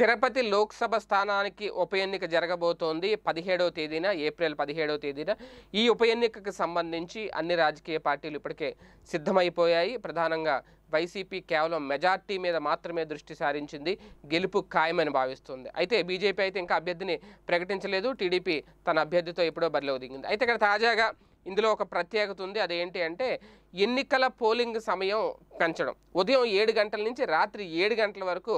తిరుపతి లోక్సభ స్థానానికి ఉప ఎన్నిక జరగబోతోంది పదిహేడవ తేదీన ఏప్రిల్ పదిహేడవ తేదీన ఈ ఉప ఎన్నికకు సంబంధించి అన్ని రాజకీయ పార్టీలు ఇప్పటికే సిద్ధమైపోయాయి ప్రధానంగా వైసీపీ కేవలం మెజార్టీ మీద మాత్రమే దృష్టి సారించింది గెలుపు ఖాయమని భావిస్తుంది అయితే బీజేపీ అయితే ఇంకా అభ్యర్థిని ప్రకటించలేదు టీడీపీ తన అభ్యర్థితో ఎప్పుడో బరిలో దిగింది అయితే ఇక్కడ తాజాగా ఇందులో ఒక ప్రత్యేకత ఉంది అదేంటి అంటే ఎన్నికల పోలింగ్ సమయం పెంచడం ఉదయం ఏడు గంటల నుంచి రాత్రి ఏడు గంటల వరకు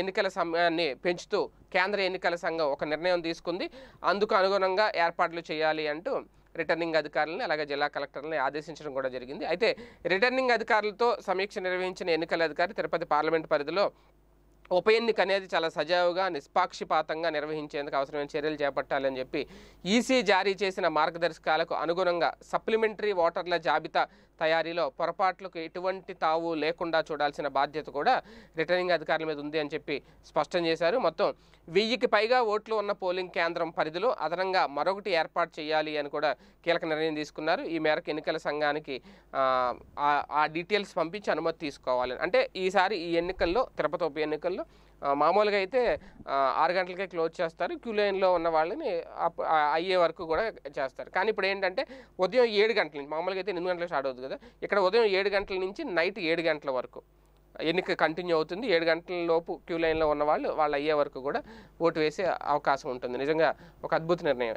ఎన్నికల సమయాన్ని పెంచుతూ కేంద్ర ఎన్నికల సంఘం ఒక నిర్ణయం తీసుకుంది అందుకు అనుగుణంగా ఏర్పాట్లు చేయాలి అంటూ రిటర్నింగ్ అధికారులను అలాగే జిల్లా కలెక్టర్లను ఆదేశించడం కూడా జరిగింది అయితే రిటర్నింగ్ అధికారులతో సమీక్ష నిర్వహించిన ఎన్నికల అధికారి తిరుపతి పార్లమెంట్ పరిధిలో ఉప ఎన్నిక అనేది చాలా సజావుగా నిష్పాక్షిపాతంగా నిర్వహించేందుకు అవసరమైన చర్యలు చేపట్టాలని చెప్పి ఈసీ జారీ చేసిన మార్గదర్శకాలకు అనుగుణంగా సప్లిమెంటరీ ఓటర్ల జాబితా తయారీలో పొరపాట్లకు ఎటువంటి తావు లేకుండా చూడాల్సిన బాధ్యత కూడా రిటర్నింగ్ అధికారుల మీద ఉంది అని చెప్పి స్పష్టం చేశారు మొత్తం వెయ్యికి పైగా ఓట్లు ఉన్న పోలింగ్ కేంద్రం పరిధిలో అదనంగా మరొకటి ఏర్పాటు చేయాలి అని కూడా కీలక నిర్ణయం తీసుకున్నారు ఈ మేరకు ఎన్నికల సంఘానికి ఆ డీటెయిల్స్ పంపించి అనుమతి తీసుకోవాలని అంటే ఈసారి ఈ ఎన్నికల్లో తిరుపతి ఉప ఎన్నికల్లో మామూలుగా అయితే ఆరు గంటలకే క్లోజ్ చేస్తారు క్యూ లైన్లో ఉన్న వాళ్ళని అయ్యే వరకు కూడా చేస్తారు కానీ ఇప్పుడు ఏంటంటే ఉదయం ఏడు గంటల నుంచి మామూలుగా అయితే ఎనిమిది గంటలకు స్టార్ట్ అవుతుంది కదా ఇక్కడ ఉదయం ఏడు గంటల నుంచి నైట్ ఏడు గంటల వరకు ఎన్నిక కంటిన్యూ అవుతుంది ఏడు గంటల లోపు క్యూ లైన్లో ఉన్న వాళ్ళు వాళ్ళు అయ్యే వరకు కూడా ఓటు వేసే అవకాశం ఉంటుంది నిజంగా ఒక అద్భుత నిర్ణయమే